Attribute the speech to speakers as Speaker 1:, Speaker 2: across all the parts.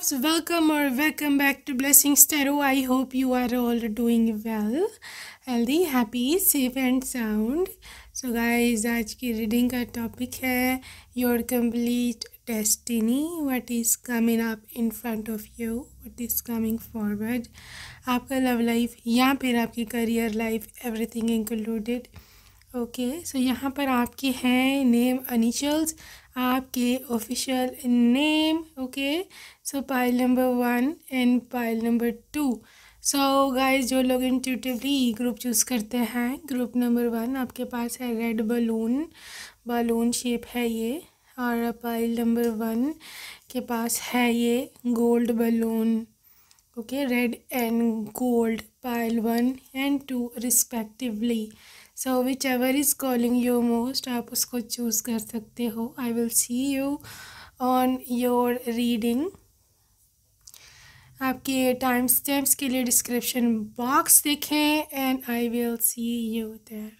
Speaker 1: loves welcome or welcome back to blessings tarot i hope you are all doing well healthy happy safe and sound so guys आज की reading का topic है your complete destiny what is coming up in front of you what is coming forward आपका love life या फिर आपकी career life everything included okay so यहाँ पर आपके हैं नेम अनिशल्स आपके official name okay so pile number one and pile number two so guys जो लोग इंट्यूटिवली ग्रुप चूज़ करते हैं ग्रुप नंबर वन आपके पास है रेड बलून बलून शेप है ये और पाइल नंबर वन के पास है ये gold balloon okay red and gold pile one and two respectively so whichever is calling you most आप उसको चूज़ कर सकते हो I will see you on your reading आपके टाइम स्टेप्स के लिए डिस्क्रिप्शन बॉक्स देखें and I will see you there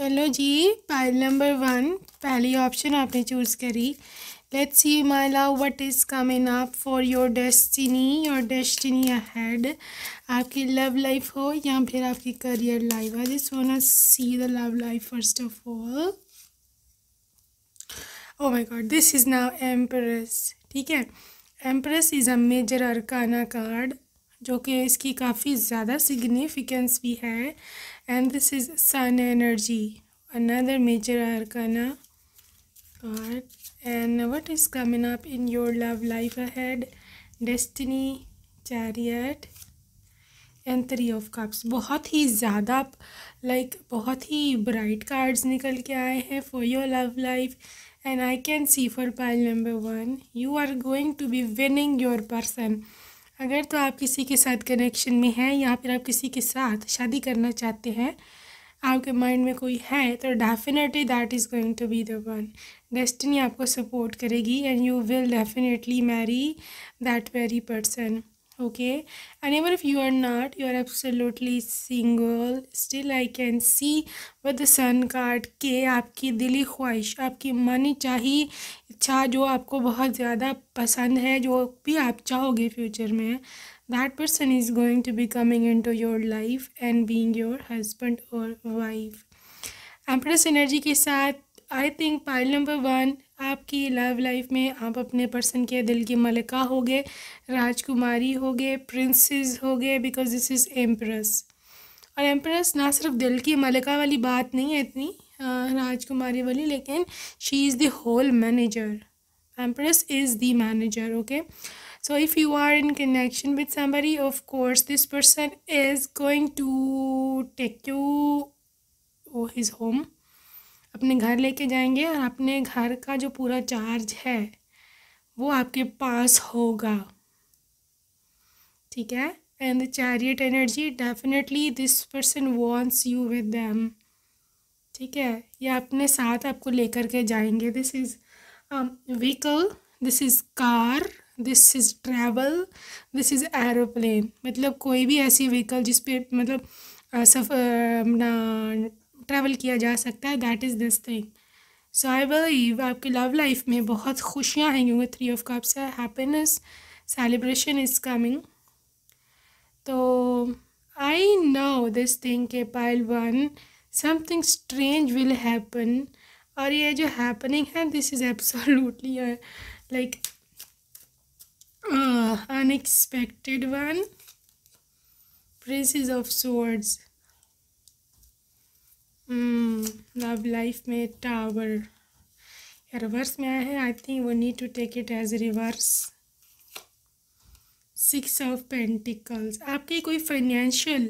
Speaker 1: hello जी पाइल नंबर वन पहली ऑप्शन आपने चूज़ करी let's see my love what is coming up for your destiny your destiny ahead आपकी love life हो या फिर आपकी career life I just wanna see the love life first of all oh my god this is now empress ठीक है empress is a major arcana card जो कि इसकी काफ़ी ज़्यादा सिग्निफिकेंस भी है and this is sun energy another major arcana card and what is coming up in your love life ahead destiny chariot and three of cups बहुत ही ज़्यादा like, बहुत ही bright cards निकल के आए हैं for your love life and I can see for pile number one you are going to be winning your person अगर तो आप किसी के साथ connection में हैं या फिर आप किसी के साथ शादी करना चाहते हैं आपके माइंड में कोई है तो definitely that is going to be the one destiny आपको सपोर्ट करेगी and you will definitely marry that very person okay and ever if you are not you are absolutely single still I can see with the sun card के आपकी दिली ख्वाहिश आपकी मन चाही इच्छा जो आपको बहुत ज़्यादा पसंद है जो भी आप चाहोगे फ्यूचर में that person is going to be coming into your life and being your husband or wife empress energy के साथ I think pile number one आपकी लव लाइफ में आप अपने पर्सन के दिल की मलिका हो गए राजकुमारी हो गए प्रिंसेस हो गए बिकॉज दिस इज़ एम्प्रेस और एम्प्रेस ना सिर्फ दिल की मलिका वाली बात नहीं है इतनी राजकुमारी वाली लेकिन she is the whole manager empress is the manager okay so if you are in connection with somebody of course this person is going to take you oh, his home अपने घर लेके जाएंगे और अपने घर का जो पूरा चार्ज है वो आपके पास होगा ठीक है and the chariot energy definitely this person wants you with them ठीक है ये अपने साथ आपको लेकर के जाएंगे this is vehicle this is car this is travel this is aeroplane मतलब कोई भी ऐसी व्हीकल जिस पे मतलब सफर ट्रैवल किया जा सकता है that is this thing so I believe आपकी लव लाइफ में बहुत खुशियाँ हैं क्योंकि थ्री ऑफ कप्स है हैप्पीनेस सेलिब्रेशन इज़ कमिंग तो आई नो दिस थिंग के pile one something strange will happen और ये जो हैपनिंग है this is absolutely like uh, unexpected one princess of swords love life में टावर रिवर्स में आया है आई थिंक वो need to take it as reverse six of pentacles आपकी कोई फाइनेंशियल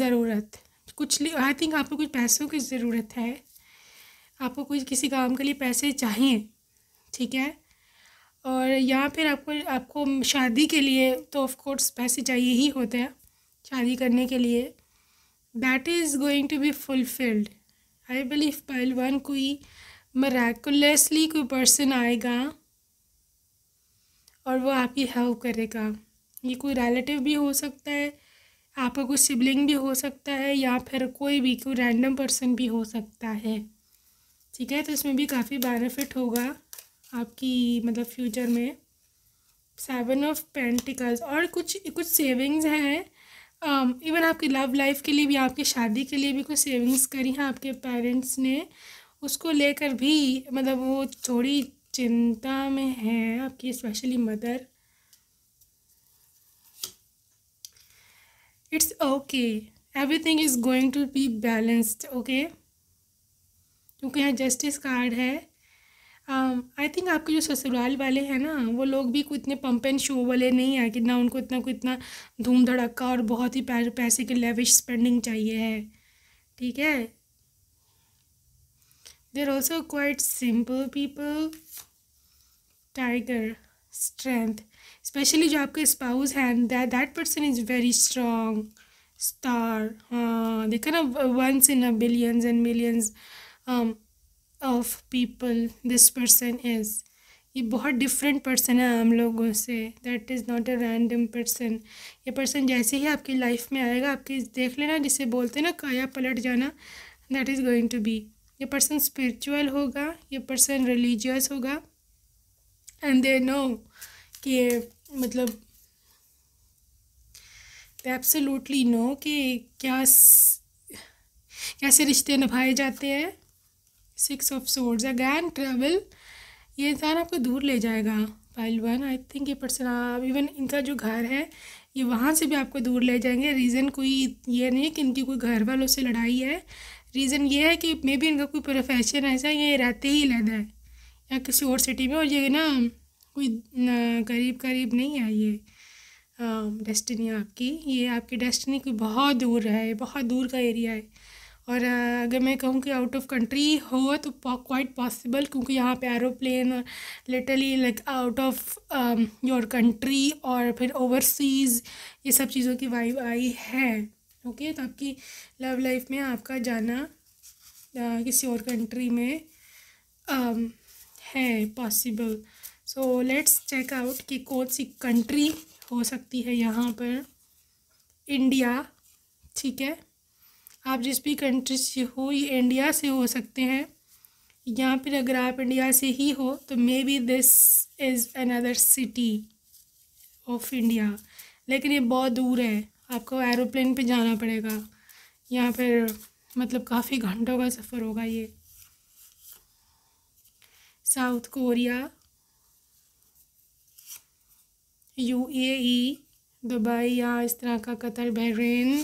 Speaker 1: ज़रूरत कुछ आई थिंक आपको कुछ पैसों की ज़रूरत है आपको कुछ किसी काम के लिए पैसे चाहिए ठीक है और यहाँ पर आपको आपको शादी के लिए तो ऑफ कोर्स पैसे चाहिए ही होते हैं शादी करने के लिए that is going to be fulfilled I believe पहलवान कोई मराकुलसली कोई पर्सन आएगा और वो आपकी हेल्प करेगा ये कोई रिलेटिव भी हो सकता है आपका कोई सिबलिंग भी हो सकता है या फिर कोई भी कोई रैंडम पर्सन भी हो सकता है ठीक है तो इसमें भी काफ़ी बेनिफिट होगा आपकी मतलब फ्यूचर में सेवन ऑफ पेंटिकल्स और कुछ कुछ सेविंग्स हैं इवन um, आपकी लव लाइफ के लिए भी आपकी शादी के लिए भी कुछ सेविंग्स करी हैं आपके पेरेंट्स ने उसको लेकर भी मतलब वो थोड़ी चिंता में है आपकी specially mother it's okay everything is going to be balanced okay क्योंकि यहाँ जस्टिस कार्ड है आई um, थिंक आपके जो ससुराल वाले हैं ना वो लोग भी कोई इतने पम्प एंड शो वाले नहीं हैं कि ना उनको इतना कोई इतना धूम धड़का और बहुत ही पैसे के लेविश स्पेंडिंग चाहिए है ठीक है there also quite simple people tiger strength specially जो आपके स्पाउस हैं that person is very strong star हाँ देखा ना once in a billions and millions of people this person is ये बहुत डिफरेंट पर्सन है आम लोगों से that is not a random person ये पर्सन जैसे ही आपकी लाइफ में आएगा आपके देख लेना जिसे बोलते हैं ना काया पलट जाना that is going to be ये पर्सन स्पिरिचुअल होगा ये पर्सन रिलीजियस होगा एंड दे नो कि मतलब दे एब्सोल्युटली नो कि क्या कैसे रिश्ते निभाए जाते हैं six of swords again travel ये इंसान आपको दूर ले जाएगा फाइल वन आई थिंक ये पर्सन इवन uh, इनका जो घर है ये वहाँ से भी आपको दूर ले जाएंगे रीज़न कोई ये नहीं है कि इनकी कोई घर वालों से लड़ाई है रीज़न ये है कि मे बी इनका कोई प्रोफेशन ऐसा है ये रहते ही लद है या किसी और सिटी में और ये ना कोई करीब करीब नहीं है ये डेस्टिनी um, आपकी ये आपकी डेस्टिनी कोई बहुत दूर है बहुत दूर का एरिया है और अगर मैं कहूँ कि आउट ऑफ कंट्री हो तो क्वाइट पॉसिबल क्योंकि यहाँ पे एरोप्लेन और literally like out of your country और फिर ओवरसीज़ ये सब चीज़ों की वाइब आई है ओके okay? तो आपकी लव लाइफ में आपका जाना आ, किसी और कंट्री में आ, um, है possible so let's check out कि कौन सी कंट्री हो सकती है यहाँ पर इंडिया ठीक है आप जिस भी कंट्री से हो ये इंडिया से हो सकते हैं या फिर अगर आप इंडिया से ही हो तो maybe this is another city of India लेकिन ये बहुत दूर है आपको एरोप्लेन पे जाना पड़ेगा या फिर मतलब काफ़ी घंटों का सफ़र होगा ये South Korea U A e, Dubai या इस तरह का कतर बहरीन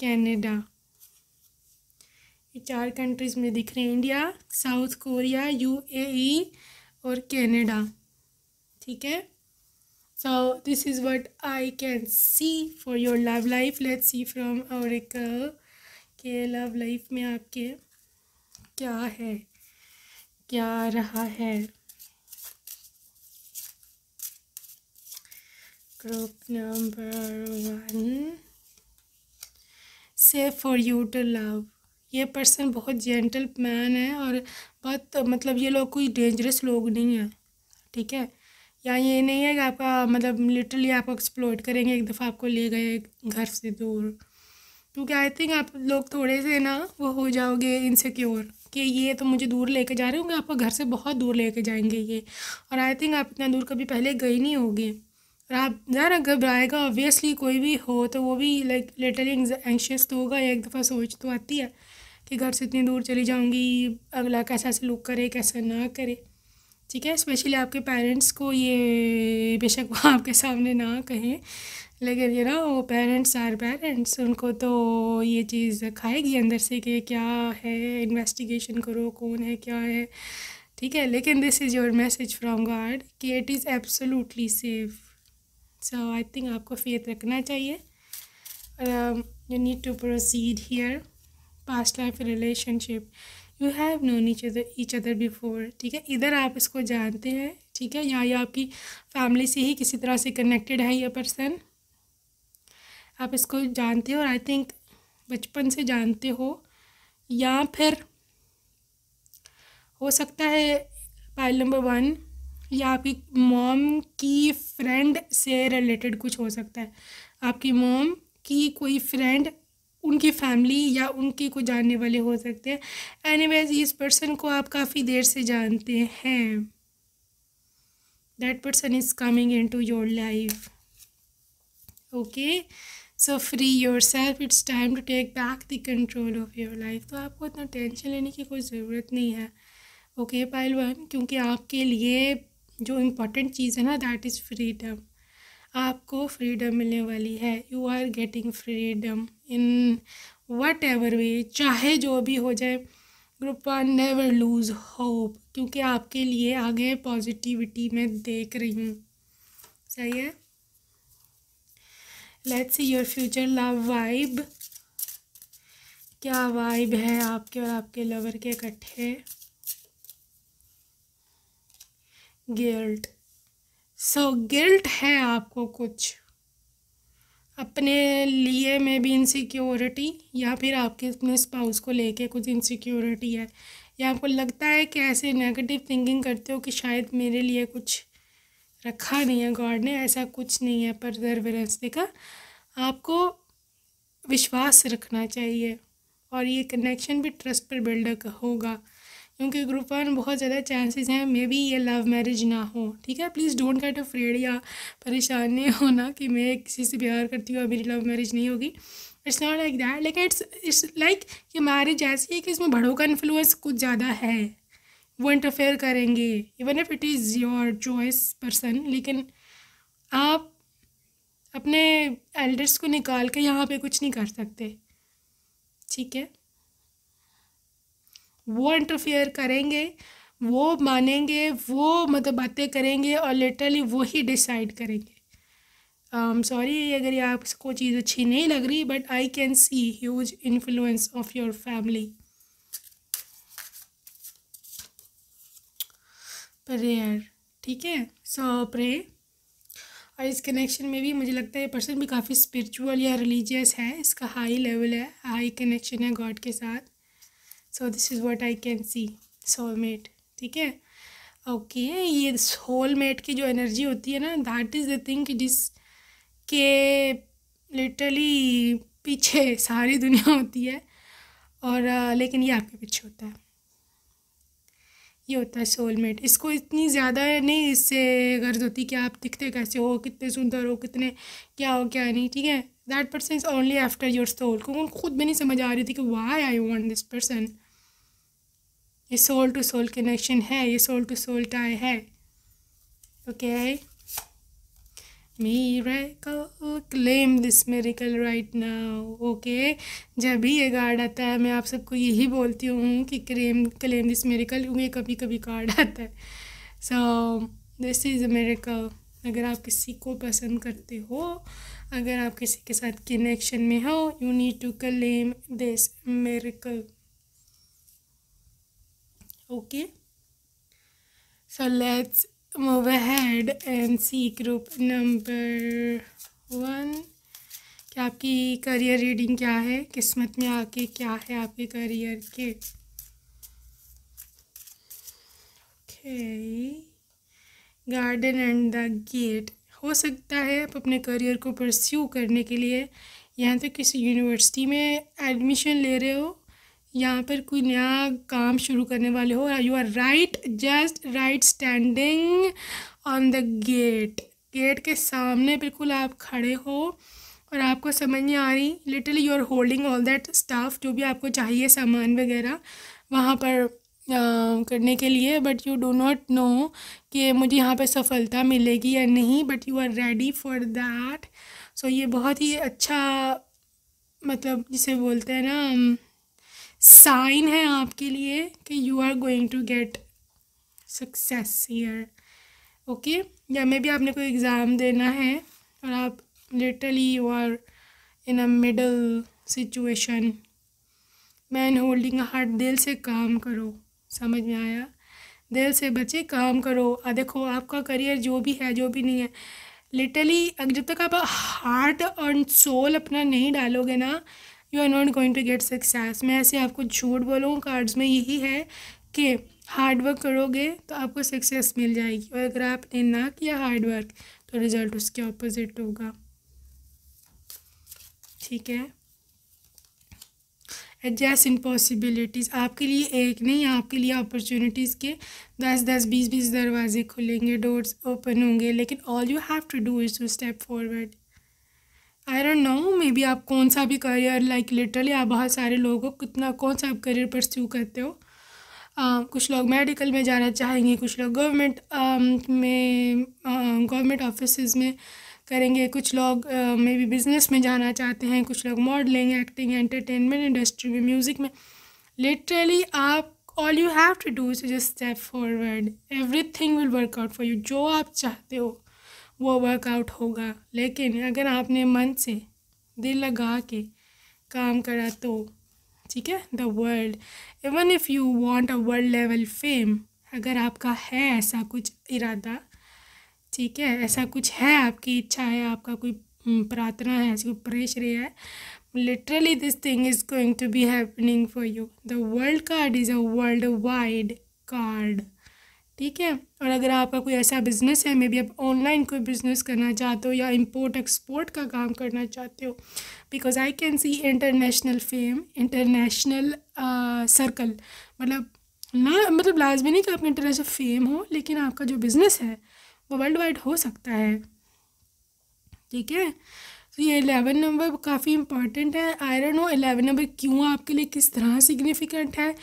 Speaker 1: कैनेडा ये चार कंट्रीज़ में दिख रहे हैं India South Korea UAE e और कनाडा ठीक है this is what I can see for your love life life see from from एक के लव लाइफ में आपके क्या है क्या रहा है group number one safe for you to love ये पर्सन बहुत जेंटल मैन है और बहुत मतलब ये लोग कोई डेंजरस लोग नहीं है ठीक है या ये नहीं है कि आपका मतलब लिटरली आपको एक्सप्लोर करेंगे एक दफ़ा आपको ले गए घर से दूर क्योंकि आई थिंक आप लोग थोड़े से ना वो हो जाओगे इनसिक्योर कि ये तो मुझे दूर लेके जा रहे होंगे आपको घर से बहुत दूर लेके जाएंगे ये और आई थिंक आप इतना दूर कभी पहले गई नहीं होगी और आप ज़रा घबराएगा ऑब्वियसली कोई भी हो तो वो भी लाइक लिटरली एंशियस तो होगा एक दफ़ा सोच तो आती है कि घर से इतनी दूर चली जाऊँगी अगला कैसा सलूक करे कैसा ना करे ठीक है स्पेशली आपके पेरेंट्स को ये बेशक वो आपके सामने ना कहें लेकिन ये ना वो पेरेंट्स आर पेरेंट्स उनको तो ये चीज़ खाएगी अंदर से कि क्या है इन्वेस्टिगेशन करो कौन है क्या है ठीक है लेकिन this is your message from God कि it is absolutely safe so I think आपको फेथ रखना चाहिए you need to proceed here past life relationship you have known each other each other before ठीक है इधर आप इसको जानते हैं ठीक है या आपकी फैमिली से ही किसी तरह से कनेक्टेड है ये पर्सन आप इसको जानते हो और आई थिंक बचपन से जानते हो या फिर हो सकता है पाइल नंबर वन या आपकी मॉम की फ्रेंड से रिलेटेड कुछ हो सकता है आपकी मॉम की कोई फ्रेंड उनकी फैमिली या उनके को जानने वाले हो सकते हैं एनीवेज इस पर्सन को आप काफ़ी देर से जानते हैं that person is coming in to your life okay so free yourself it's time to take back the control of your life तो आपको इतना टेंशन लेने की कोई ज़रूरत नहीं है ओके पायल वन क्योंकि आपके लिए जो इम्पोर्टेंट चीज़ है ना दैट इज़ फ्रीडम आपको फ्रीडम मिलने वाली है you are getting freedom in whatever way चाहे जो भी हो जाए group one never lose hope क्योंकि आपके लिए आगे पॉजिटिविटी में देख रही हूँ सही है let's see your future love vibe क्या वाइब है आपके और आपके लवर के इकट्ठे गिल्ट सो so, गिल्ट है आपको कुछ अपने लिए में भी इनसिक्योरिटी या फिर आपके अपने स्पाउस को लेके कुछ इनसिक्योरिटी है या आपको लगता है कि ऐसे नेगेटिव थिंकिंग करते हो कि शायद मेरे लिए कुछ रखा नहीं है गॉड ने ऐसा कुछ नहीं है परजरवरेंस देखा आपको विश्वास रखना चाहिए और ये कनेक्शन भी ट्रस्ट पर बिल्डअप होगा क्योंकि ग्रुप वन बहुत ज़्यादा चांसेस हैं मे बी ये लव मैरिज ना हो ठीक है प्लीज़ डोंट गेट अफ्रेड या परेशान नहीं होना कि मैं किसी से प्यार करती हूँ और मेरी लव मैरिज नहीं होगी इट्स नॉट लाइक दैट लेकिन इट्स इट्स लाइक ये मैरिज ऐसी है कि इसमें बड़ों का इन्फ्लुएंस कुछ ज़्यादा है वो इंटरफेयर करेंगे even if it is your choice person लेकिन आप अपने एल्डर्स को निकाल के यहाँ पे कुछ नहीं कर सकते ठीक है वो इंटरफेयर करेंगे वो मानेंगे वो मतलब बातें करेंगे और लिटरली वो ही डिसाइड करेंगे सॉरी um, अगर ये आपको चीज़ अच्छी नहीं लग रही but I can see huge influence of your family prayer ठीक है सो प्रे और इस कनेक्शन में भी मुझे लगता है ये पर्सन भी काफ़ी स्पिरिचुअल या रिलीजियस है इसका हाई लेवल है हाई कनेक्शन है गॉड के साथ so this is what I can see soulmate ठीक है ओके ये ये सोलमेट की जो एनर्जी होती है ना दैट इज़ द थिंग जिस के लिटरली पीछे सारी दुनिया होती है और लेकिन ये आपके पीछे होता है ये होता है सोलमेट इसको इतनी ज़्यादा नहीं इससे गर्ज होती कि आप दिखते कैसे हो कितने सुंदर हो कितने क्या हो क्या नहीं ठीक है that person is only after your soul को खुद भी नहीं समझ आ रही थी कि why I want this person ये सोल टू सोल कनेक्शन है ये सोल टू सोल टाई है okay claim this miracle right now okay जब भी ये कार्ड आता है मैं आप सबको यही बोलती हूँ कि क्लेम क्लेम दिस मेरिकल क्योंकि कभी कभी कार्ड आता है सो दिस इज़ मेरेकल अगर आप किसी को पसंद करते हो अगर आप किसी के साथ कनेक्शन में हो you need to claim this miracle okay so let's move ahead and see group number one कि आपकी करियर रीडिंग क्या है किस्मत में आके क्या है आपके करियर के okay garden and the gate हो सकता है आप अपने करियर को परस्यू करने के लिए यहाँ तक किसी यूनिवर्सिटी में एडमिशन ले रहे हो यहाँ पर कोई नया काम शुरू करने वाले हो you are right just right standing on the gate gate के सामने बिल्कुल आप खड़े हो और आपको समझ नहीं आ रही little you are holding all that stuff जो भी आपको चाहिए सामान वगैरह वहाँ पर आ, करने के लिए but you do not know कि मुझे यहाँ पर सफलता मिलेगी या नहीं but you are ready for that so ये बहुत ही अच्छा मतलब जिसे बोलते हैं ना साइन है आपके लिए कि you are going to get success year okay या मे भी आपने कोई एग्ज़ाम देना है और आप literally you are in a middle situation man holding heart दिल से काम करो समझ में आया दिल से बचे काम करो आ देखो आपका करियर जो भी है जो भी नहीं है लिटरली जब तक आप हार्ट और सोल अपना नहीं डालोगे ना you are not going to get success मैं ऐसे आपको झूठ बोलूँ कार्ड्स में यही है कि हार्ड वर्क करोगे तो आपको सक्सेस मिल जाएगी और अगर आपने ना किया हार्ड वर्क तो रिज़ल्ट उसके ऑपोजिट होगा ठीक है एडजस्ट इन पॉसिबिलिटीज़ आपके लिए एक नहीं आपके लिए अपॉर्चुनिटीज़ के दस दस बीस बीस दरवाजे खुलेंगे डोर्स ओपन होंगे लेकिन all you have to do is to step forward I don't know maybe आप कौन सा भी करियर लाइक लिटरली आप बहुत सारे लोग हो कितना कौन सा आप करियर परस्यू करते हो uh, कुछ लोग मेडिकल में जाना चाहेंगे कुछ लोग गवर्नमेंट uh, um, में गवर्नमेंट um, ऑफिस में करेंगे कुछ लोग मे बी बिज़नेस में जाना चाहते हैं कुछ लोग मॉडलिंग एक्टिंग एंटरटेनमेंट इंडस्ट्री में म्यूज़िक में लिटरली आप all you have to do is just step forward everything will work out for you जो आप चाहते हो वो वर्कआउट होगा लेकिन अगर आपने मन से दिल लगा के काम करा तो ठीक है the world even if you want a world level fame अगर आपका है ऐसा कुछ इरादा ठीक है ऐसा कुछ है आपकी इच्छा है आपका कोई हम्म, प्रार्थना है ऐसी कोई प्रेशर है literally this thing is going to be happening for you the world card is a world wide card ठीक है और अगर आपका कोई ऐसा बिज़नेस है मे बी आप ऑनलाइन कोई बिज़नेस करना चाहते हो या इंपोर्ट एक्सपोर्ट का काम करना चाहते हो because I can see international fame international circle मतलब ना मतलब लाजमी नहीं कि आपका इंटरनेशनल फेम हो लेकिन आपका जो बिज़नेस है वो वर्ल्ड वाइड हो सकता है ठीक है तो ये एलेवन नंबर काफ़ी इंपॉर्टेंट है आयरन हो एलेवन नंबर क्यों आपके लिए किस तरह सिग्निफिकेंट है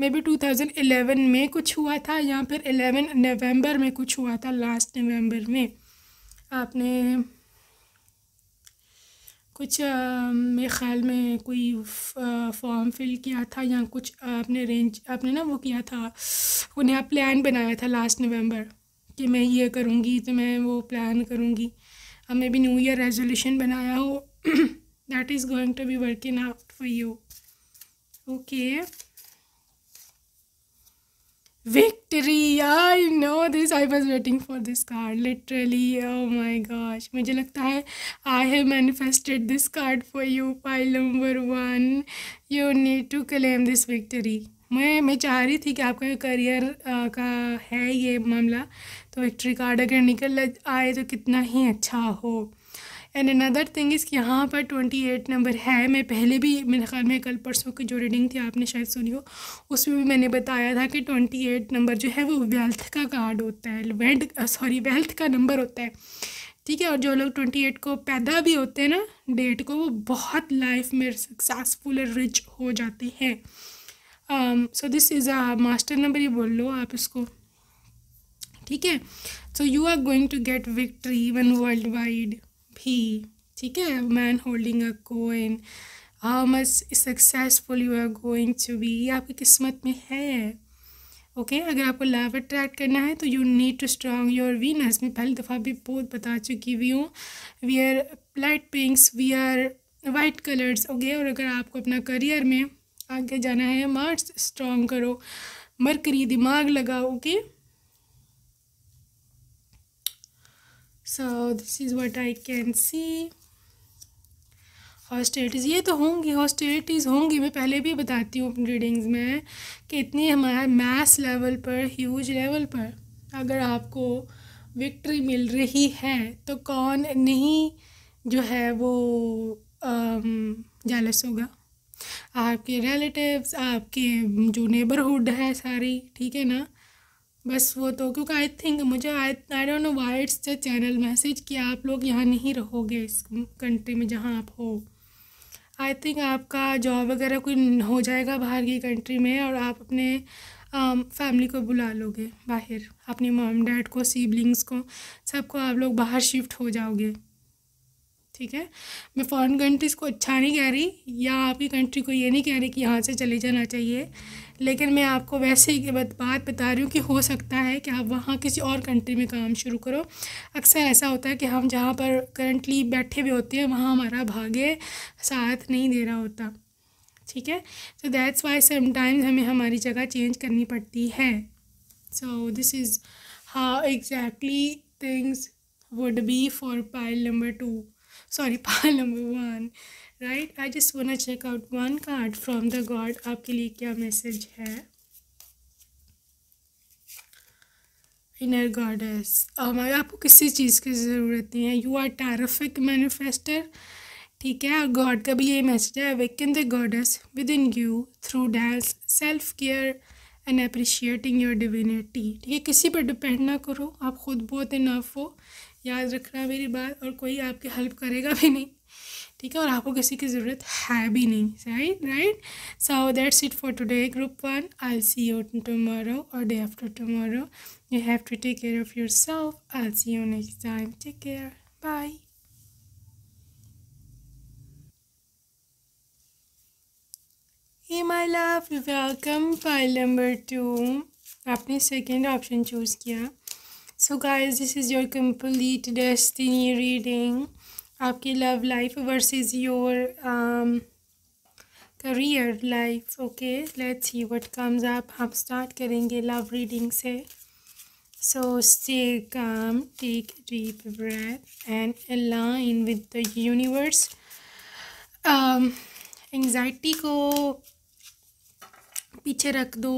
Speaker 1: मे बी 2011 में कुछ हुआ था या फिर 11 नवंबर में कुछ हुआ था लास्ट नवंबर में आपने कुछ मेरे ख़्याल में कोई फॉर्म फिल किया था या कुछ आपने रेंज आपने ना वो किया था उन्हें आप प्लान बनाया था लास्ट नवंबर कि मैं ये करूँगी तो मैं वो प्लान करूँगी मैं भी न्यू ईयर रेजोल्यूशन बनाया हो that is going to be working out for you okay victory I know this I was waiting for this card literally oh my gosh मुझे लगता है I have manifested this card for you file number one you need to claim this victory मैं मैं चाह रही थी कि आपका करियर आ, का है ये मामला तो विक्ट्री कार्ड अगर निकल आए तो कितना ही अच्छा हो एंड अनदर थिंग इज़ कि यहाँ पर ट्वेंटी एट नंबर है मैं पहले भी मेरे ख्याल में कल परसों की जो रीडिंग थी आपने शायद सुनी हो उसमें भी मैंने बताया था कि ट्वेंटी एट नंबर जो है वो वेल्थ का कार्ड होता है वेल्थ सॉरी वेल्थ का नंबर होता है ठीक है और जो लोग ट्वेंटी एट को पैदा भी होते हैं ना डेट को वो बहुत लाइफ में सक्सेसफुल और रिच हो जाते हैं so this is a master number ही बोल लो आप इसको ठीक है so you are going to get victory one world wide P ठीक है man holding a coin how much successful you are going to be ये आपकी किस्मत में है ओके okay, अगर आपको लव अट्रैक्ट करना है तो you need to strong your Venus मैं पहली दफ़ा भी बहुत बता चुकी हुई हूँ we are light pinks we are white colours okay और अगर आपको अपना करियर में आगे जाना है मार्च स्ट्रॉन्ग करो मरकरी दिमाग लगाओ okay okay? So this is what I can see hostilities ये तो होंगी हॉस्टेलिटीज़ होंगी मैं पहले भी बताती हूँ अपनी रीडिंग्स में कि इतनी हमारा मैस लेवल पर ह्यूज लेवल पर अगर आपको विक्ट्री मिल रही है तो कौन नहीं जो है वो जालस um, होगा आपके रिलेटिव्स आपके जो नेबरहुड है सारी ठीक है ना बस वो तो क्योंकि आई थिंक मुझे I I don't know why it's the channel message कि आप लोग यहाँ नहीं रहोगे इस कंट्री में जहाँ आप हो आई थिंक आपका जॉब वगैरह कोई हो जाएगा बाहर की कंट्री में और आप अपने फैमिली um, को बुला लोगे बाहर अपनी मॉम डैड को सीबलिंग्स को सबको आप लोग बाहर शिफ्ट हो जाओगे ठीक है मैं फॉरेन कंट्रीज़ को अच्छा नहीं कह रही या आपकी कंट्री को ये नहीं कह रही कि यहाँ से चले जाना चाहिए लेकिन मैं आपको वैसे ही बात बता रही हूँ कि हो सकता है कि आप वहाँ किसी और कंट्री में काम शुरू करो अक्सर ऐसा होता है कि हम जहाँ पर करंटली बैठे हुए होते हैं वहाँ हमारा भाग्य साथ नहीं दे रहा होता ठीक है सो दैट्स वाई समटाइम्स हमें हमारी जगह चेंज करनी पड़ती है so this is how exactly things would be for pile number two sorry pile number one right I just wanna check out one card from the god आपके लिए क्या message है इनर गॉडेस हमारे आपको किसी चीज़ की ज़रूरत नहीं है यू आर टैरफिक मैनिफेस्टर ठीक है और गॉड का भी ये मैसेज है waken the goddess within you through dance self care and appreciating your divinity ठीक है किसी पर डिपेंड ना करो आप खुद बहुत इनफ हो याद रखना मेरी बात और कोई आपकी हेल्प करेगा भी नहीं ठीक है और आपको किसी की ज़रूरत है भी नहीं right right so that's it for today group one I see you tomorrow और day after tomorrow you have to take care of yourself I see you next time take care bye Hey my love, welcome file number two. आपने second option choose किया so guys this is your complete destiny reading आपकी love life versus your career life okay let's see what comes आप हम start करेंगे love reading से so stay calm take deep breath and align with the universe anxiety को पीछे रख दो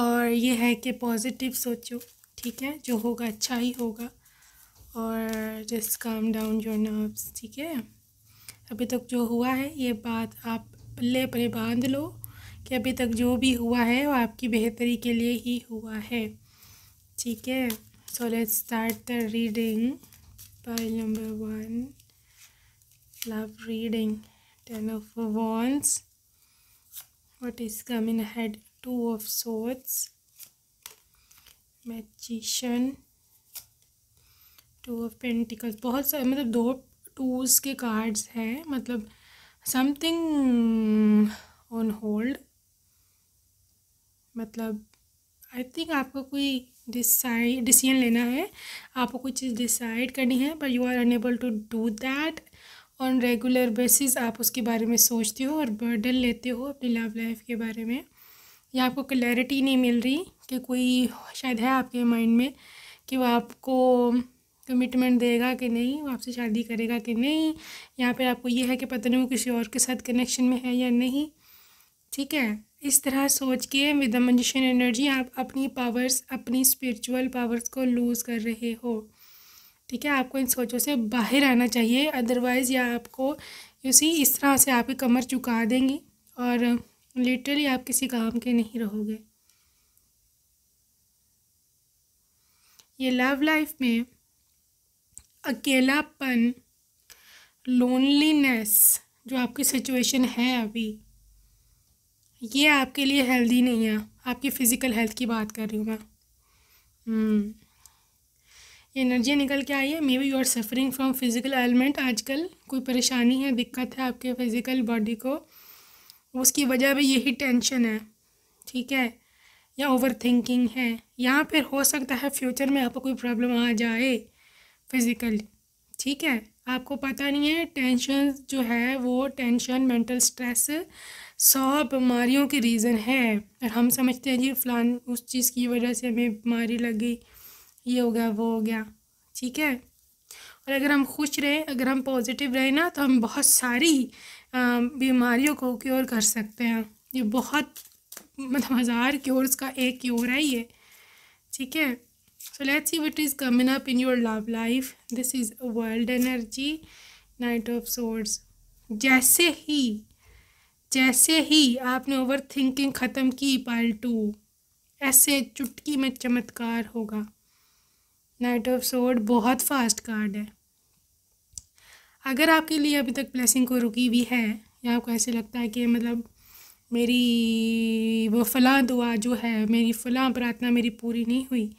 Speaker 1: और ये है कि पॉजिटिव सोचो ठीक है जो होगा अच्छा ही होगा और just calm down your nerves ठीक है अभी तक जो हुआ है ये बात आप पल्ले पर बांध लो कि अभी तक जो भी हुआ है वो आपकी बेहतरी के लिए ही हुआ है ठीक है so let's start the reading pile number one love reading ten of wands what is coming head two of swords magician two of pentacles बहुत सारे मतलब दो टूज़ के कार्ड्स हैं मतलब समथिंग ऑन होल्ड मतलब आई थिंक आपको कोई डिसाइड डिसीजन लेना है आपको कोई चीज़ डिसाइड करनी है but you are unable to do that on regular basis आप उसके बारे में सोचते हो और बर्डन लेते हो अपनी लव लाइफ के बारे में या आपको क्लैरिटी नहीं मिल रही कि कोई शायद है आपके माइंड में कि वो आपको कमिटमेंट देगा कि नहीं वो आपसे शादी करेगा कि नहीं यहाँ पर आपको ये है कि पता नहीं वो किसी और के साथ कनेक्शन में है या नहीं ठीक है इस तरह सोच के विद द मजिशन एनर्जी आप अपनी पावर्स अपनी स्पिरिचुअल पावर्स को लूज़ कर रहे हो ठीक है आपको इन सोचों से बाहर आना चाहिए अदरवाइज़ या आपको यूसी इस तरह से आपकी कमर चुका देंगी और लिटरली आप किसी काम के नहीं रहोगे ये लव लाइफ में अकेलापन लोनलीनेस जो आपकी सिचुएशन है अभी ये आपके लिए हेल्दी नहीं है आपकी फ़िज़िकल हेल्थ की बात कर रही हूँ मैं एनर्जी हम्म। निकल के आई है maybe you are suffering from physical element आजकल कोई परेशानी है दिक्कत है आपके फिज़िकल बॉडी को उसकी वजह भी यही टेंशन है ठीक है या ओवर थिंकिंग है या फिर हो सकता है फ्यूचर में आपको कोई प्रॉब्लम आ जाए फिज़िकली ठीक है आपको पता नहीं है टेंशन जो है वो टेंशन मेंटल स्ट्रेस सौ बीमारियों के रीज़न है और हम समझते हैं जी फलान उस चीज़ की वजह से हमें बीमारी लग गई ये हो गया वो हो गया ठीक है और अगर हम खुश रहें अगर हम पॉजिटिव रहें ना तो हम बहुत सारी बीमारियों को क्योर कर सकते हैं ये बहुत मतलब हज़ार क्योर्स का एक क्योर है ये ठीक है so let's see what is coming up in your love life this is world energy knight of swords जैसे ही जैसे ही आपने ओवर थिंकिंग ख़त्म की पार्ट टू ऐसे चुटकी में चमत्कार होगा नाइट ऑफ सोड बहुत फास्ट कार्ड है अगर आपके लिए अभी तक ब्लेसिंग को रुकी हुई है या आपको ऐसे लगता है कि मतलब मेरी वो फला दुआ जो है मेरी फला प्रार्थना मेरी पूरी नहीं हुई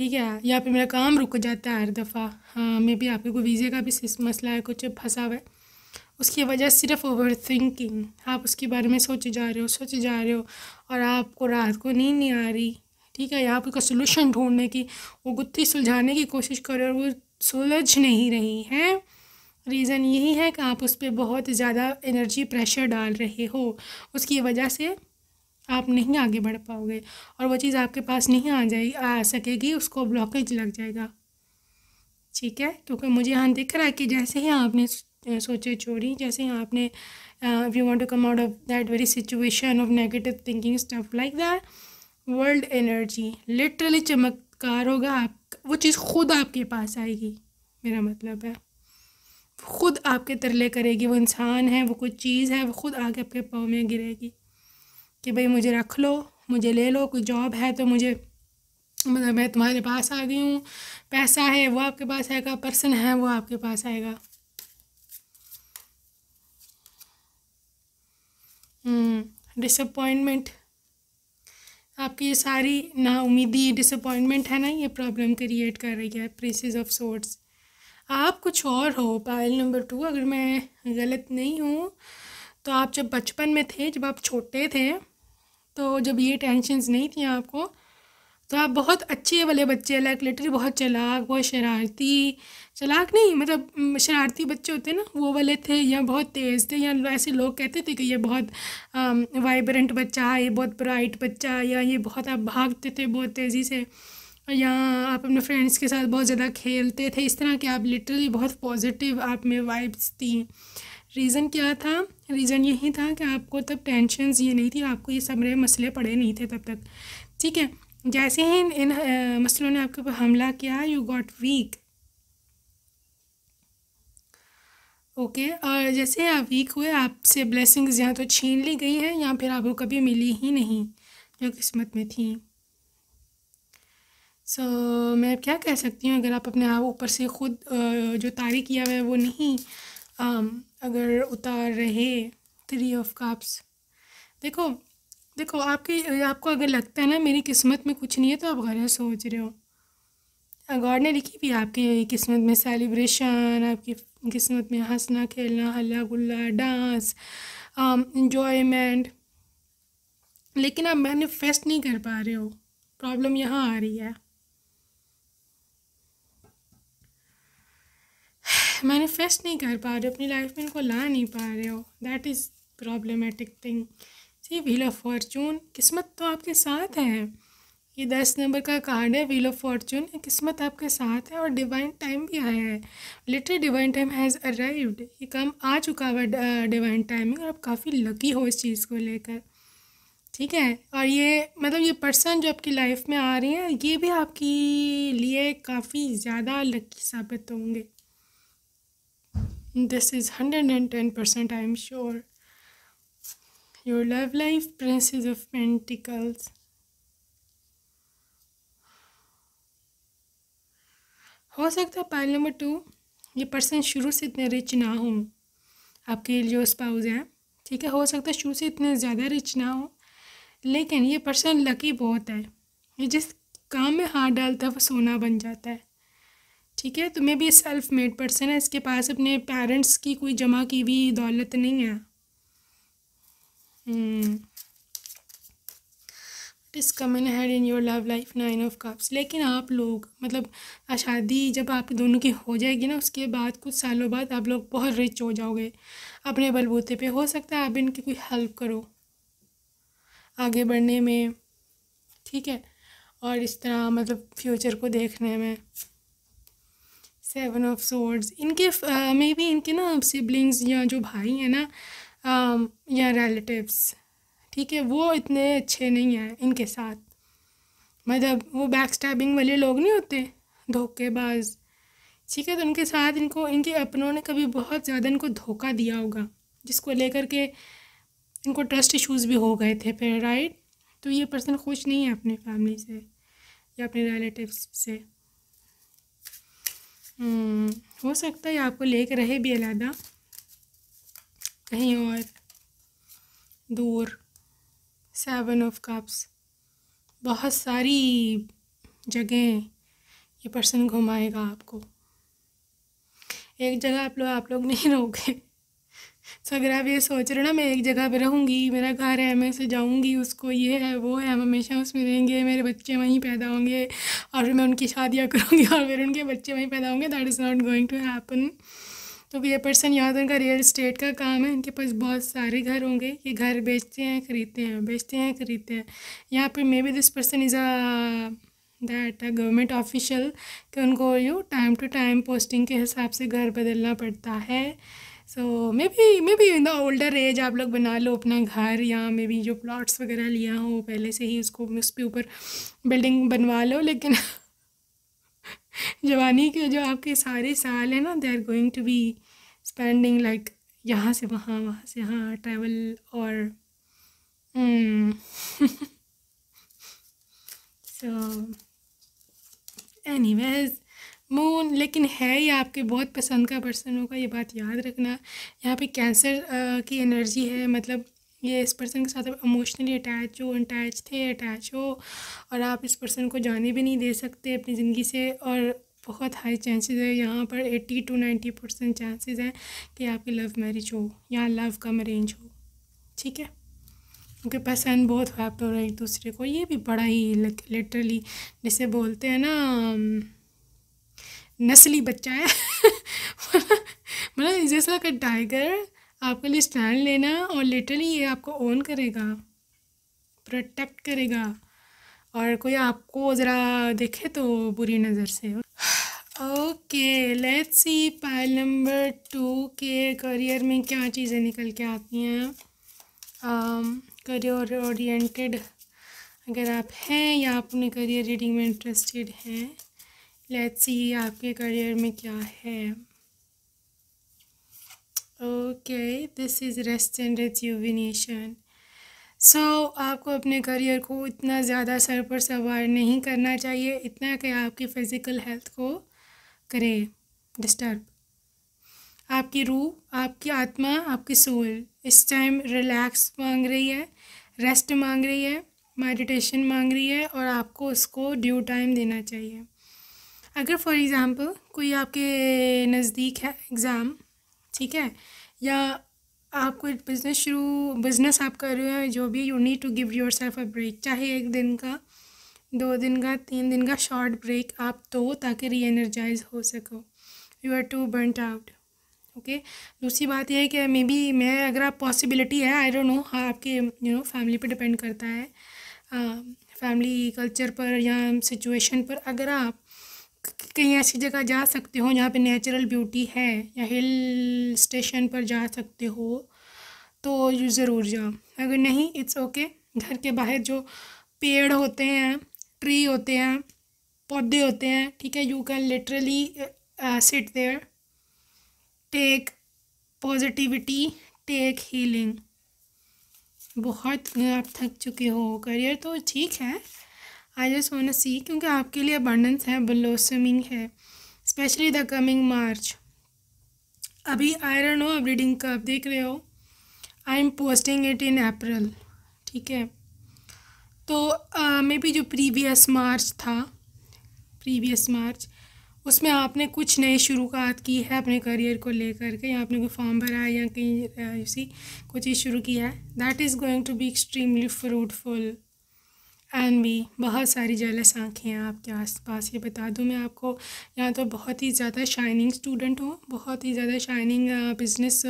Speaker 1: ठीक है या फिर मेरा काम रुक जाता है हर दफ़ा हाँ मे भी आपके कोई वीज़े का भी मसला है कुछ फंसा हुआ है उसकी वजह सिर्फ ओवर थिंकिंग आप उसके बारे में सोचे जा रहे हो सोचे जा रहे हो और आपको रात को नींद नहीं आ रही ठीक है पर उसका सोल्यूशन ढूंढने की वो गुत्थी सुलझाने की कोशिश कर रहे और वो सुलझ नहीं रही है रीज़न यही है कि आप उस पर बहुत ज़्यादा एनर्जी प्रेशर डाल रहे हो उसकी वजह से आप नहीं आगे बढ़ पाओगे और वो चीज़ आपके पास नहीं आ जाए आ सकेगी उसको ब्लॉकेज लग जाएगा ठीक है क्योंकि तो मुझे यहाँ दिख रहा है कि जैसे ही आपने सोचे छोड़ी जैसे ही आपने if you want to come out of that very situation of negative thinking stuff like that world energy literally चमत्कार होगा आप वो चीज़ खुद आपके पास आएगी मेरा मतलब है खुद आपके तरले करेगी वो इंसान है वो कोई चीज़ है वो खुद आके आपके पाँव में गिरेगी कि भाई मुझे रख लो मुझे ले लो कोई जॉब है तो मुझे मतलब मैं तुम्हारे पास आ गई हूँ पैसा है वो आपके पास आएगा पर्सन है वो आपके पास आएगा डिसअपॉइंटमेंट हम्म, आपकी ये सारी ना उम्मीदी डिसअपॉइंटमेंट है ना ये प्रॉब्लम क्रिएट कर रही है प्रेसिस ऑफ सोर्ट्स आप कुछ और हो पायल नंबर टू अगर मैं गलत नहीं हूँ तो आप जब बचपन में थे जब आप छोटे थे तो जब ये टेंशनस नहीं थी आपको तो आप बहुत अच्छे वाले बच्चे लाइक लिटरी बहुत चलाक बहुत शरारती चलाक नहीं मतलब शरारती बच्चे होते ना वो वाले थे या बहुत तेज़ थे या ऐसे लोग कहते थे कि ये बहुत वाइब्रेंट बच्चा है ये बहुत ब्राइट बच्चा या ये बहुत आप भागते थे बहुत तेज़ी से या आप अपने फ्रेंड्स के साथ बहुत ज़्यादा खेलते थे इस तरह के आप लिटरली बहुत पॉजिटिव आप में वाइब्स थी रीज़न क्या था रीज़न यही था कि आपको तब टेंशन ये नहीं थी आपको ये सब रहे मसले पड़े नहीं थे तब तक ठीक है जैसे ही इन, इन आ, मसलों ने आपके ऊपर हमला किया यू गॉट वीक ओके और जैसे आप वीक हुए आपसे ब्लेसिंग्स या तो छीन ली गई हैं या फिर आपको कभी मिली ही नहीं जो किस्मत में थी सो so, मैं क्या कह सकती हूँ अगर आप अपने आप ऊपर से ख़ुद जो तारी किया हुआ है वो नहीं um, अगर उतार रहे थ्री ऑफ कप्स देखो देखो आपकी आपको अगर लगता है ना मेरी किस्मत में कुछ नहीं है तो आप गलत सोच रहे हो हाँ, गॉड ने लिखी भी आपकी किस्मत में सेलिब्रेशन आपकी किस्मत में हंसना खेलना हल्ला गुल्ला डांस इन्जॉयमेंट um, लेकिन आप मैनिफेस्ट नहीं कर पा रहे हो प्रॉब्लम यहाँ आ रही है मैनिफेस्ट नहीं कर पा रहे हो अपनी लाइफ में इनको ला नहीं पा रहे हो that is problematic thing see wheel of fortune किस्मत तो आपके साथ है ये दस नंबर का कार्ड है व्हील ऑफ फॉर्चून किस्मत आपके साथ है और डिवाइन टाइम भी आया है literally divine time has arrived ये काम आ चुका हुआ डिवाइन टाइमिंग और आप काफ़ी लकी हो इस चीज़ को लेकर ठीक है और ये मतलब ये पर्सन जो आपकी लाइफ में आ रही है ये भी आपकी लिए काफ़ी ज़्यादा लकी साबित होंगे This is 110%, I am sure. Your love life, Princess of Pentacles. हो सकता है पाइल नंबर टू ये पर्सन शुरू से इतने रिच ना हों आपके जो स्पाउज हैं ठीक है हो सकता है शुरू से इतने ज़्यादा रिच ना हो लेकिन ये पर्सन लकी बहुत है ये जिस काम में हाथ डालता है वो सोना बन जाता है ठीक है तो maybe self made person है इसके पास अपने पेरेंट्स की कोई जमा की हुई दौलत नहीं है इस coming head in your love life nine of cups लेकिन आप लोग मतलब शादी जब आप दोनों की हो जाएगी ना उसके बाद कुछ सालों बाद आप लोग बहुत रिच हो जाओगे अपने बलबूते पे हो सकता है आप इनकी कोई हेल्प करो आगे बढ़ने में ठीक है और इस तरह मतलब फ्यूचर को देखने में सेवन ऑफ सोर्ड्स इनके मे uh, बी इनके ना सिबलिंग्स या जो भाई हैं ना आ, um, या रिलेटिव्स ठीक है वो इतने अच्छे नहीं हैं इनके साथ मतलब वो बैक स्टैबिंग वाले लोग नहीं होते धोखेबाज ठीक है तो उनके साथ इनको इनके अपनों ने कभी बहुत ज़्यादा इनको धोखा दिया होगा जिसको लेकर के इनको ट्रस्ट इशूज़ भी हो गए थे फिर राइट तो ये पर्सन खुश नहीं है अपनी फैमिली से या अपने रिलेटिव्स से हम्म, हो सकता है आपको लेकर रहे भी अलहदा कहीं और दूर सेवन ऑफ कप्स बहुत सारी जगह ये पर्सन घुमाएगा आपको एक जगह आप लोग आप लोग नहीं रहोगे सो तो अगर आप ये सोच रहे हो ना मैं एक जगह पर रहूँगी मेरा घर है मैं उसे जाऊँगी उसको ये है वो है हम हमेशा उसमें रहेंगे मेरे बच्चे वहीं पैदा होंगे और फिर मैं उनकी शादियाँ करूँगी और फिर उनके बच्चे वहीं पैदा होंगे that is not going to happen तो ये पर्सन यहाँ तो उनका रियल इस्टेट का काम है इनके पास बहुत सारे घर होंगे ये घर बेचते हैं ख़रीदते हैं बेचते हैं ख़रीदते हैं यहाँ पर maybe this person is a that government official कि उनको you time to time posting के हिसाब से घर बदलना पड़ता है so maybe maybe in the older age आप लोग बना लो अपना घर या मे बी जो प्लॉट्स वगैरह लिया हो पहले से ही उसको उस पर ऊपर बिल्डिंग बनवा लो लेकिन जवानी के जो आपके सारे साल हैं ना they are going to be spending like यहाँ से वहाँ वहाँ से यहाँ ट्रैवल और सो एनी वेज मून लेकिन है ही आपके बहुत पसंद का पर्सन होगा ये बात याद रखना यहाँ पे कैंसर की एनर्जी है मतलब ये इस पर्सन के साथ आप इमोशनली अटैच हो अटैच थे अटैच हो और आप इस पर्सन को जाने भी नहीं दे सकते अपनी ज़िंदगी से और बहुत हाई चांसेस है यहाँ पर eighty two ninety percent chances हैं कि आपकी लव मैरिज हो या लव कम अरेंज हो ठीक है क्योंकि पसंद बहुत हो रहा है एक दूसरे को ये भी बड़ा ही लिटरली जैसे बोलते हैं ना नस्ली बच्चा है मतलब जैसा जस्ट लाइक अ टाइगर आपके लिए स्टैंड लेना और लिटरली ये आपको ओन करेगा प्रोटेक्ट करेगा और कोई आपको ज़रा देखे तो बुरी नज़र से okay let's see pile number two के करियर में क्या चीज़ें निकल के आती हैं करियर um, ओरिएंटेड अगर आप हैं या अपने करियर रीडिंग में इंटरेस्टेड हैं लेट्स सी आपके करियर में क्या है okay this is rest and rejuvenation so आपको अपने करियर को इतना ज़्यादा सर पर सवार नहीं करना चाहिए इतना कि आपकी फ़िज़िकल हेल्थ को करे डिस्टर्ब आपकी रूह आपकी आत्मा आपकी सोल इस टाइम रिलैक्स मांग रही है रेस्ट मांग रही है मेडिटेशन मांग रही है और आपको उसको ड्यू टाइम देना चाहिए अगर फॉर एग्ज़ाम्पल कोई आपके नज़दीक है एग्ज़ाम ठीक है या आप कोई बिज़नेस शुरू बिज़नेस आप कर रहे हैं जो भी you need to give yourself a break चाहे एक दिन का दो दिन का तीन दिन का शॉर्ट ब्रेक आप दो तो ताकि री एनर्जाइज हो सको you are too burnt out okay दूसरी बात यह है कि मे बी मैं अगर आप पॉसिबिलिटी है आई डोंट नो हाँ आपके यू नो फैमिली पे डिपेंड करता है फैमिली हाँ, कल्चर पर या सिचुएशन पर अगर आप कहीं ऐसी जगह जा सकते हो जहाँ पे नेचुरल ब्यूटी है या हिल स्टेशन पर जा सकते हो तो ज़रूर जाओ अगर नहीं इट्स ओके घर के बाहर जो पेड़ होते हैं ट्री होते हैं पौधे होते हैं ठीक है you can literally sit there take positivity take healing बहुत आप थक चुके हो करियर तो ठीक है आई जस्ट वन सी क्योंकि आपके लिए अबंडेंस है ब्लोसमिंग है स्पेशली द कमिंग मार्च अभी आयरन हो अब रीडिंग का आप देख रहे हो I am posting it in April ठीक है तो मे uh, भी जो प्रीवियस मार्च था प्रीवियस मार्च उसमें आपने कुछ नई शुरुआत की है अपने करियर को लेकर के या आपने कोई फॉर्म भरा है या कहीं उसी कोई चीज़ शुरू किया है that is going to be extremely fruitful and be बहुत सारी जेलस आँखें हैं आपके आसपास ये बता दूँ मैं आपको यहाँ तो बहुत ही ज़्यादा शाइनिंग स्टूडेंट हो बहुत ही ज़्यादा शाइनिंग बिजनेस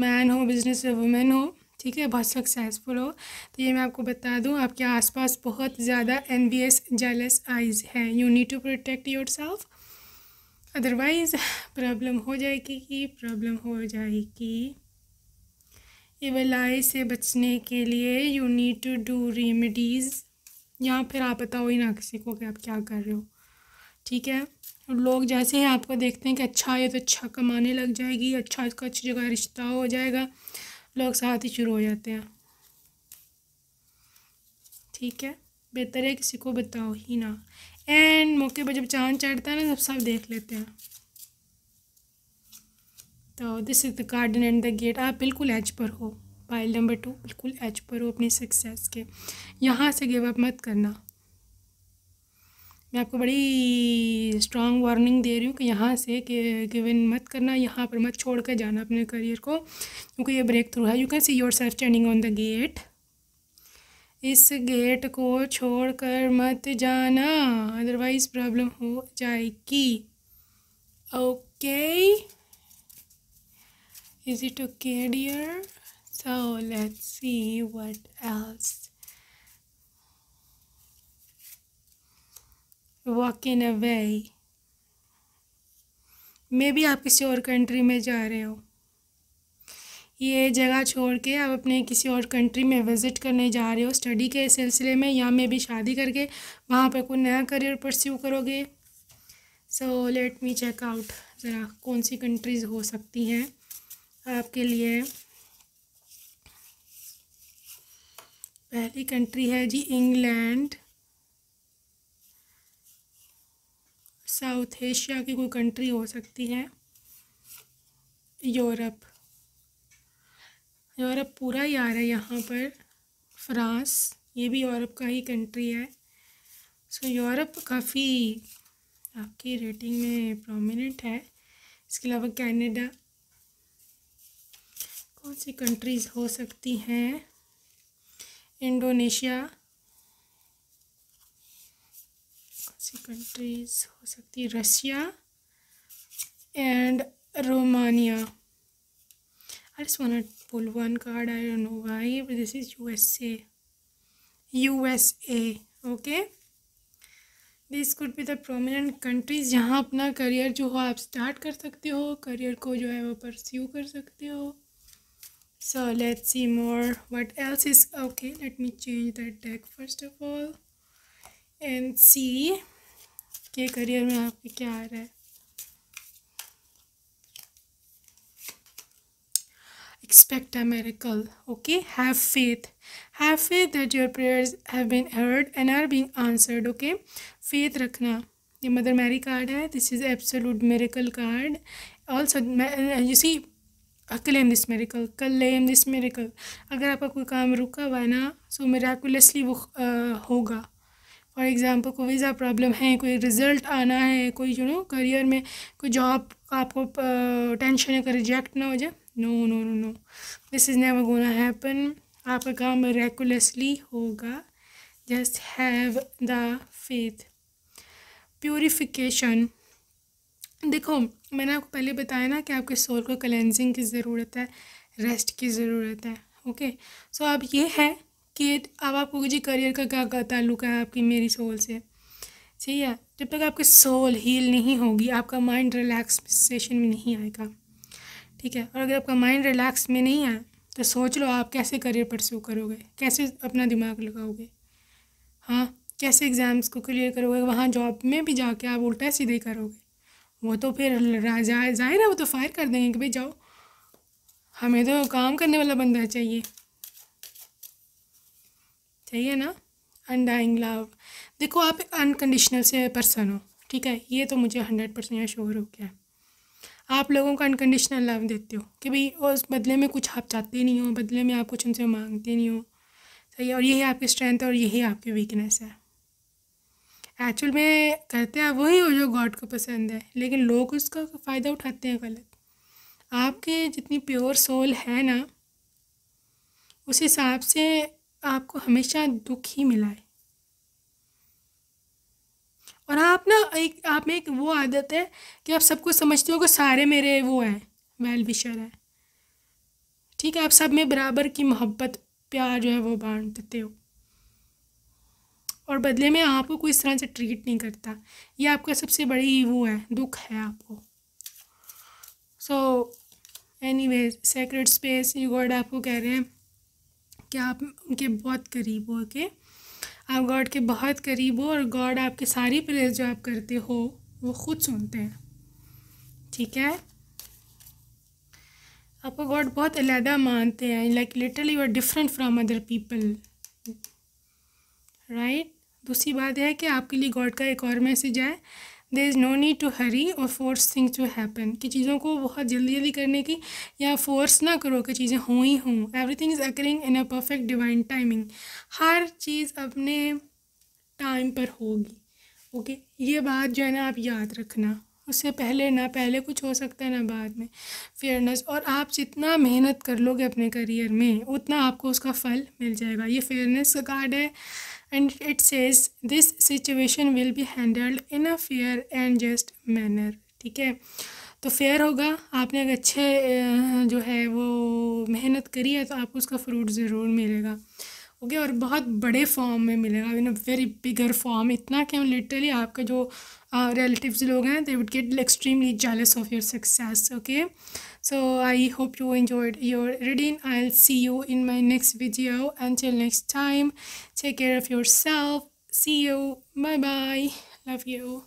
Speaker 1: मैन हो बिजनेस वुमेन हो ठीक है बहुत सक्सेसफुल हो तो ये मैं आपको बता दूँ आपके आसपास बहुत ज़्यादा envious jealous eyes हैं you need to protect yourself otherwise problem हो जाएगी कि प्रॉब्लम हो जाएगी इवलाई से बचने के लिए you need to do remedies या फिर आप बताओ ही ना किसी को कि आप क्या कर रहे हो ठीक है लोग जैसे ही आपको देखते हैं कि अच्छा ये तो अच्छा कमाने लग जाएगी अच्छा इसका अच्छी जगह रिश्ता हो जाएगा लोग साथ ही शुरू हो जाते हैं ठीक है बेहतर है किसी को बताओ ही ना एंड मौके पर जब चांद चढ़ता है ना तब सब देख लेते हैं तो this is the garden and the gate आप बिल्कुल एज पर हो पायल नंबर टू बिल्कुल एच पर हो अपनी सक्सेस के यहाँ से गिव अप मत करना मैं आपको बड़ी स्ट्रांग वार्निंग दे रही हूँ कि यहाँ से गिव इन मत करना यहाँ पर मत छोड़ कर जाना अपने करियर को क्योंकि ये ब्रेक थ्रू है you can see yourself standing on the gate इस गेट को छोड़ कर मत जाना अदरवाइज़ प्रॉब्लम हो जाएगी okay is it okay dear So let's see what else. Walking away. मे भी आप किसी और कंट्री में जा रहे हो ये जगह छोड़ के आप अपने किसी और कंट्री में विज़िट करने जा रहे हो स्टडी के सिलसिले में या मे भी शादी करके वहाँ पे कोई नया करियर परस्यू करोगे so let me check out ज़रा कौन सी कंट्रीज़ हो सकती हैं आपके लिए पहली कंट्री है जी इंग्लैंड साउथ एशिया की कोई कंट्री हो सकती है यूरोप यूरोप पूरा ही आ रहा है यहाँ पर फ्रांस ये भी यूरोप का ही कंट्री है सो यूरोप काफ़ी आपकी रेटिंग में प्रोमिनेंट है इसके अलावा कनाडा कौन सी कंट्रीज़ हो सकती हैं इंडोनेशिया सी कंट्रीज हो सकती है Russia and Romania I just one pull one card I don't know why but this is USA USA okay this could be the prominent countries जहाँ अपना करियर जो हो आप स्टार्ट कर सकते हो करियर को जो है वो परस्यू कर सकते हो so let's see more what else is okay let me change the deck first of all and see Okay, career में आपके क्या आ expect a miracle okay have faith have faith that your prayers have been heard and are being answered okay faith रखना ये mother mary card है this is absolute miracle card also you see. Claim this miracle claim this miracle अगर आपका कोई काम रुका हुआ है ना सो तो मेराकुलसली वो होगा फॉर एग्ज़ाम्पल कोई वीज़ा प्रॉब्लम है कोई रिज़ल्ट आना है कोई यू नो करियर में कोई जॉब आपको टेंशन है कर रिजेक्ट ना हो जाए no no no no this is never gonna happen आपका काम रेकुलसली होगा just have the faith purification देखो मैंने आपको पहले बताया ना कि आपके सोल को क्लेंजिंग की ज़रूरत है रेस्ट की ज़रूरत है ओके सो अब ये है कि अब आपको जी करियर का क्या क्या ताल्लुक है आपकी मेरी सोल से सही है जब तक आपकी सोल हील नहीं होगी आपका माइंड रिलैक्सेशन में नहीं आएगा ठीक है और अगर आपका माइंड रिलैक्स में नहीं आया तो सोच लो आप कैसे करियर परस्यू करोगे कैसे अपना दिमाग लगाओगे हाँ कैसे एग्ज़ाम्स को क्लियर करोगे वहाँ जॉब में भी जाके आप उल्टा सीधे करोगे वो तो फिर जाहिर है वो तो फायर कर देंगे कि भाई जाओ हमें तो काम करने वाला बंदा चाहिए चाहिए ना अनडाइंग लव देखो आप अनकंडीशनल से पर्सन हो ठीक है ये तो मुझे हंड्रेड परसेंट यहाँ श्योर हो गया है आप लोगों को अनकंडीशनल लव देते हो कि भाई उस बदले में कुछ आप चाहते नहीं हो बदले में आप कुछ उनसे मांगते नहीं हो सही और यही आपकी स्ट्रेंथ है और यही आपकी वीकनेस है एक्चुअल में करते हैं वही हो जो गॉड को पसंद है लेकिन लोग उसका फ़ायदा उठाते हैं गलत आपके जितनी प्योर सोल है ना उस हिसाब से आपको हमेशा दुख ही मिला है और आप ना एक आप में एक वो आदत है कि आप सबको समझते हो कि सारे मेरे वो हैं वेल विशर हैं ठीक है आप सब में बराबर की मोहब्बत प्यार जो है वो बांट देते हो और बदले में आपको कोई इस तरह से ट्रीट नहीं करता ये आपका सबसे बड़ी वो है दुख है आपको so anyways sacred space ये गॉड आपको कह रहे हैं कि आप उनके बहुत करीब हो के आप गॉड के बहुत करीब हो और गॉड आपके सारी प्रेयर जो आप करते हो वो खुद सुनते हैं ठीक है आपको गॉड बहुत अलहदा मानते हैं like literally you are different from other people right दूसरी बात यह है कि आपके लिए गॉड का एक और मैसेज आए there is no need to hurry और फोर्स थिंग टू हैपन कि चीज़ों को बहुत जल्दी जल्दी करने की या फोर्स ना करो कि चीज़ें हों ही हों everything is occurring in a perfect divine timing हर चीज़ अपने टाइम पर होगी ओके okay? ये बात जो है ना आप याद रखना उससे पहले ना पहले कुछ हो सकता है ना बाद में फेयरनेस और आप जितना मेहनत कर लोगे अपने करियर में उतना आपको उसका फल मिल जाएगा ये फेयरनेस का कार्ड है and it says this situation will be handled in a fair and just manner ठीक है तो फेयर होगा आपने अगर अच्छे जो है वो मेहनत करी है तो आपको उसका फ्रूट ज़रूर मिलेगा ओके और बहुत बड़े फॉर्म में मिलेगा इन अ वेरी बिगर फॉर्म इतना कि हम लिटरली आपके जो रिलेटिव्स लोग हैं they would get extremely jealous of your success okay so i hope you enjoyed your reading i'll see you in my next video until next time take care of yourself see you bye bye love you